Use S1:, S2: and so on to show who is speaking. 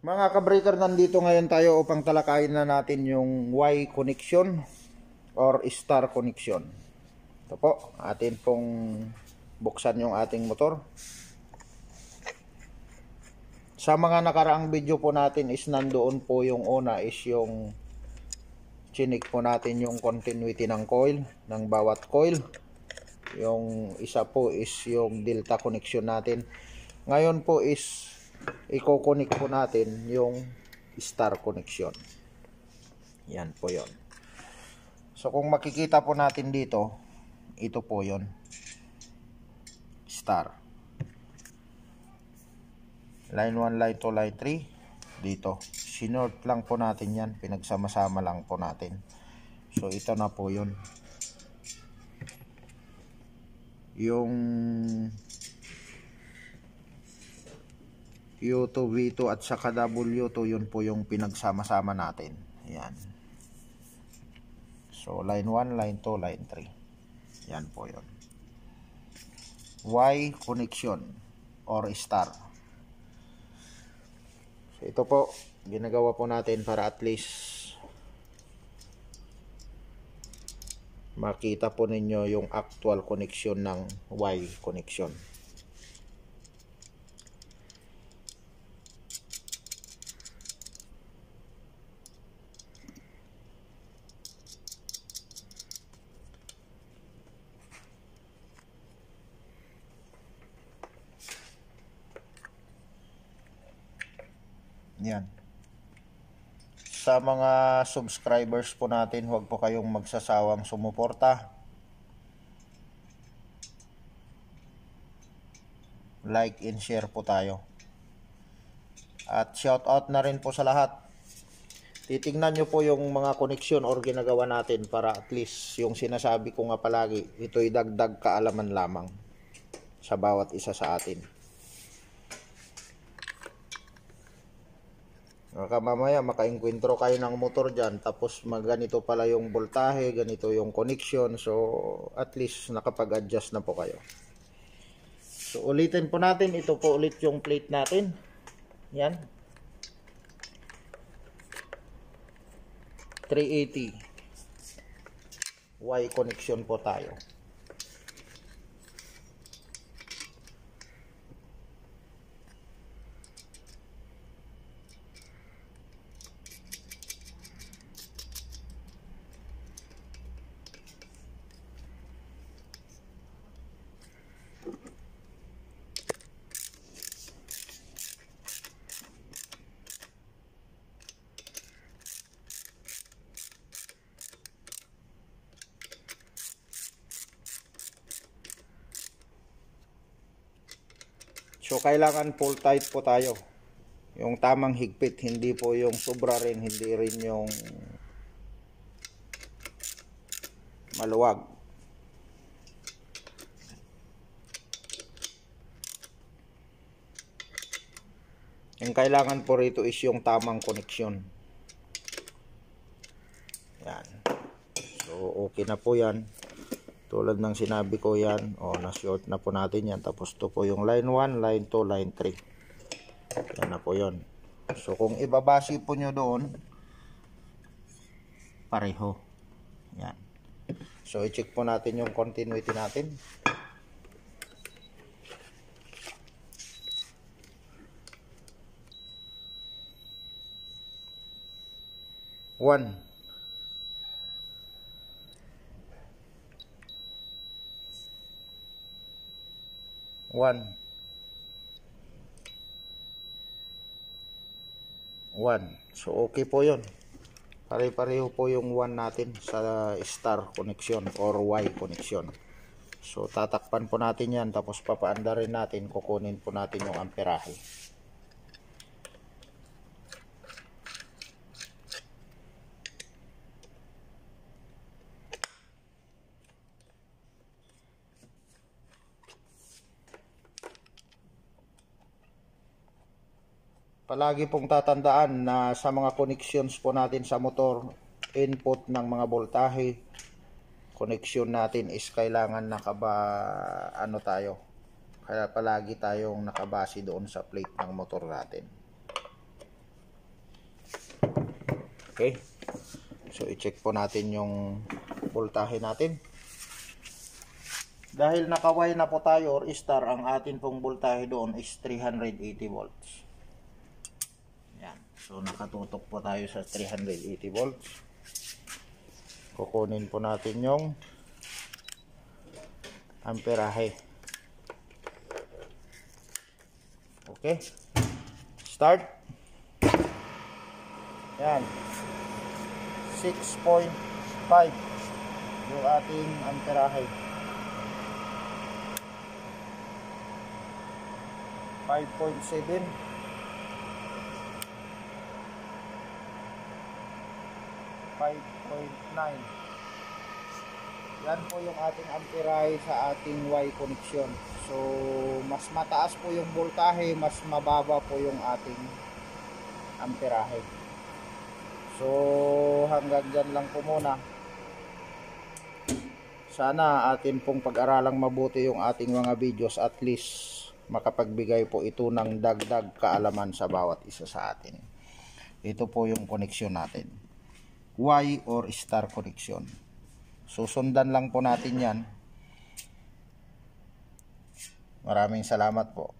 S1: Mga kabreaker, nandito ngayon tayo upang talakayin na natin yung Y connection or star connection. Ito po, atin pong buksan yung ating motor. Sa mga nakaraang video po natin is nandoon po yung una is yung chinik po natin yung continuity ng coil, ng bawat coil. Yung isa po is yung delta connection natin. Ngayon po is i-connect po natin yung star connection. Yan po yon. So kung makikita po natin dito, ito po yon. Star. Line 1, line 2, line 3 dito. Sinort lang po natin yan. Pinagsama-sama lang po natin. So ito na po yon. Yung U2, V2 at saka W2 yun po yung pinagsama-sama natin yan so line 1, line 2, line 3 yan po yun Y connection or star so ito po ginagawa po natin para at least makita po ninyo yung actual connection ng Y connection Yan. Sa mga subscribers po natin, huwag po kayong magsasawang sumuporta. Like and share po tayo. At shout out na rin po sa lahat. Titingnan nyo po yung mga koneksyon or ginagawa natin para at least yung sinasabi ko nga palagi, ito'y dagdag kaalaman lamang sa bawat isa sa atin. Baka mamaya makainkwentro kayo ng motor dyan tapos maganito pala yung voltahe, ganito yung connection. So at least nakapag-adjust na po kayo. So ulitin po natin, ito po ulit yung plate natin. Yan. 380 Y connection po tayo. So, kailangan full tight po tayo. Yung tamang higpit, hindi po yung sobra rin, hindi rin yung maluwag. Yung kailangan po rito is yung tamang koneksyon. Yan. So, okay na po yan tulad ng sinabi ko yan o oh, na short na po natin yan tapos to po yung line 1 line 2 line 3 yan na po yon so kung ibabase po nyo doon pareho yan so i-check po natin yung continuity natin one 1 1 so okay po yon pare-pareho po yung 1 natin sa star connection or Y connection so tatakpan po natin yan tapos papaanda rin natin kukunin po natin yung amperahe Palagi pong tatandaan na sa mga connections po natin sa motor, input ng mga voltahe, connection natin is kailangan nakaba ano tayo. Kaya palagi tayong nakabase doon sa plate ng motor natin. Okay. So i-check po natin yung voltahe natin. Dahil nakaway na po tayo or star, ang atin pong voltahe doon is 380 volts. So nakatutok po tayo sa 380 volts. Kukunin po natin yung amperahe. Okay. Start. Yan. 6.5 yung ating amperahe. 5.7 5.9 yan po yung ating ampere sa ating Y connection so mas mataas po yung voltahe mas mababa po yung ating amperahe so hanggang dyan lang po muna sana atin pong pag-aralang mabuti yung ating mga videos at least makapagbigay po ito ng dagdag kaalaman sa bawat isa sa atin ito po yung connection natin Y or star connection. Susundan lang po natin yan. Maraming salamat po.